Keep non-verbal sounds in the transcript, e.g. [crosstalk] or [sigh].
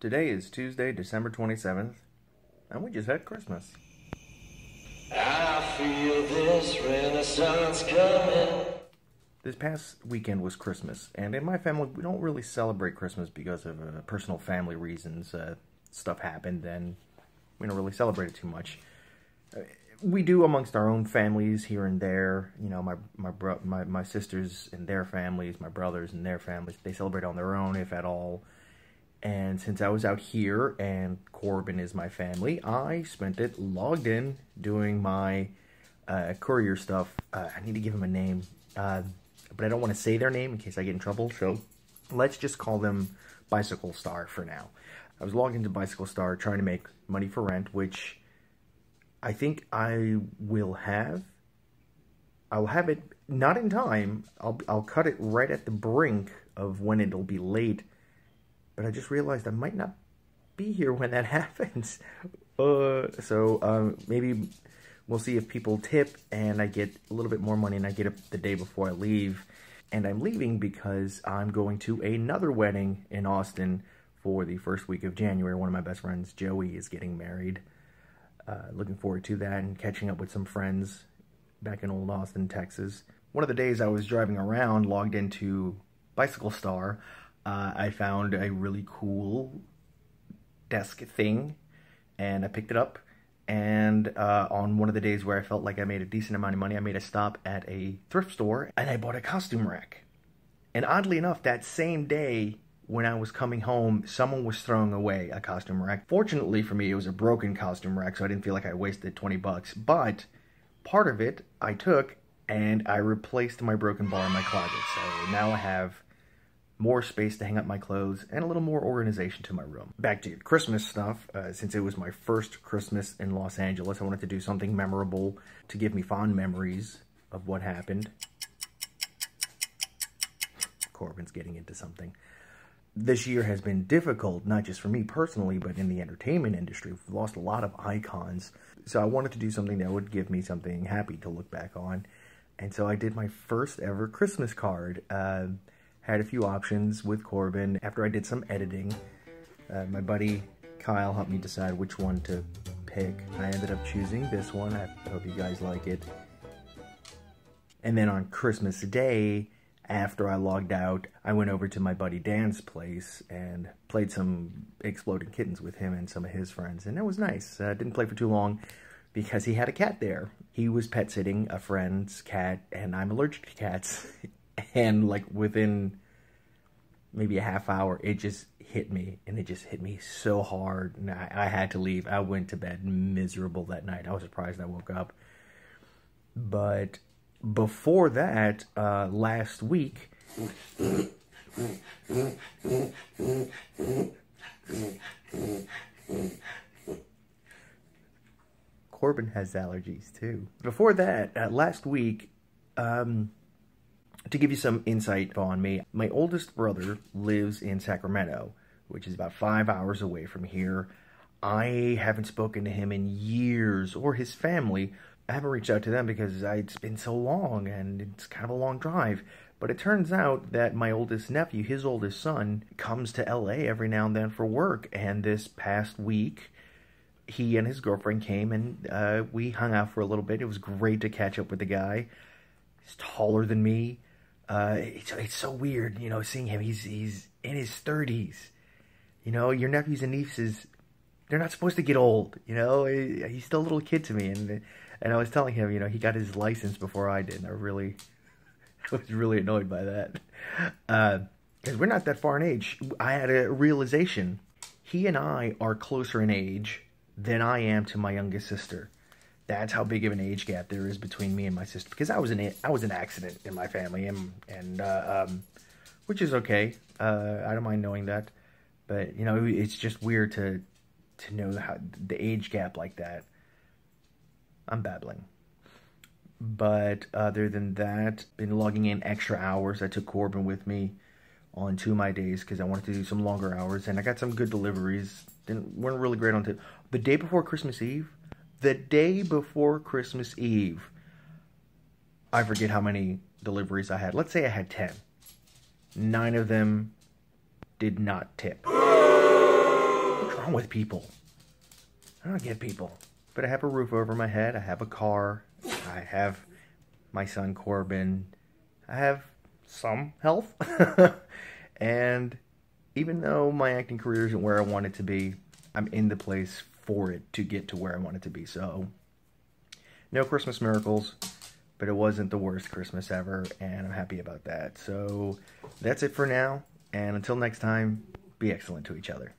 Today is Tuesday, December 27th, and we just had Christmas. This, this past weekend was Christmas, and in my family, we don't really celebrate Christmas because of uh, personal family reasons. Uh, stuff happened, and we don't really celebrate it too much. Uh, we do amongst our own families here and there. You know, my my bro my my sisters and their families, my brothers and their families, they celebrate on their own if at all. And since I was out here and Corbin is my family, I spent it logged in doing my uh, courier stuff. Uh, I need to give them a name, uh, but I don't want to say their name in case I get in trouble. So let's just call them Bicycle Star for now. I was logged into Bicycle Star trying to make money for rent, which I think I will have. I'll have it not in time. I'll I'll cut it right at the brink of when it'll be late but I just realized I might not be here when that [laughs] happens. Uh, so um, maybe we'll see if people tip and I get a little bit more money and I get up the day before I leave. And I'm leaving because I'm going to another wedding in Austin for the first week of January. One of my best friends, Joey, is getting married. Uh, looking forward to that and catching up with some friends back in old Austin, Texas. One of the days I was driving around, logged into Bicycle Star, uh, I found a really cool desk thing and I picked it up. And uh, on one of the days where I felt like I made a decent amount of money, I made a stop at a thrift store and I bought a costume rack. And oddly enough, that same day when I was coming home, someone was throwing away a costume rack. Fortunately for me, it was a broken costume rack, so I didn't feel like I wasted 20 bucks. But part of it I took and I replaced my broken bar in my closet. So now I have more space to hang up my clothes, and a little more organization to my room. Back to your Christmas stuff, uh, since it was my first Christmas in Los Angeles, I wanted to do something memorable to give me fond memories of what happened. Corbin's getting into something. This year has been difficult, not just for me personally, but in the entertainment industry. We've lost a lot of icons, so I wanted to do something that would give me something happy to look back on. And so I did my first ever Christmas card. Uh, had a few options with Corbin. After I did some editing, uh, my buddy Kyle helped me decide which one to pick. I ended up choosing this one. I hope you guys like it. And then on Christmas Day, after I logged out, I went over to my buddy Dan's place and played some Exploding Kittens with him and some of his friends. And it was nice. Uh, didn't play for too long because he had a cat there. He was pet sitting a friend's cat, and I'm allergic to cats. [laughs] and like within maybe a half hour, it just hit me, and it just hit me so hard, and I, I, had to leave. I went to bed miserable that night. I was surprised I woke up. But before that, uh, last week. Corbin has allergies too. Before that, uh, last week, um, to give you some insight on me, my oldest brother lives in Sacramento, which is about five hours away from here. I haven't spoken to him in years or his family. I haven't reached out to them because it's been so long and it's kind of a long drive. But it turns out that my oldest nephew, his oldest son, comes to LA every now and then for work. And this past week, he and his girlfriend came and uh, we hung out for a little bit. It was great to catch up with the guy. He's taller than me uh, it's, it's so weird, you know, seeing him. He's he's in his 30s. You know, your nephews and nieces, they're not supposed to get old. You know, he's still a little kid to me. And and I was telling him, you know, he got his license before I did. And I really, [laughs] I was really annoyed by that. Because uh, we're not that far in age. I had a realization. He and I are closer in age than I am to my youngest sister. That's how big of an age gap there is between me and my sister because I was an I was an accident in my family and and uh, um, which is okay. Uh, I don't mind knowing that, but you know it's just weird to to know how the age gap like that. I'm babbling. But other than that, been logging in extra hours. I took Corbin with me on two of my days because I wanted to do some longer hours, and I got some good deliveries. Didn't weren't really great on tip. The day before Christmas Eve, the day before Christmas Eve, I forget how many deliveries I had. Let's say I had 10. Nine of them did not tip. What's wrong with people? I don't get people. But I have a roof over my head. I have a car. I have my son Corbin. I have some health. [laughs] and even though my acting career isn't where I want it to be, I'm in the place for it to get to where I want it to be. So no Christmas miracles, but it wasn't the worst Christmas ever, and I'm happy about that. So that's it for now, and until next time, be excellent to each other.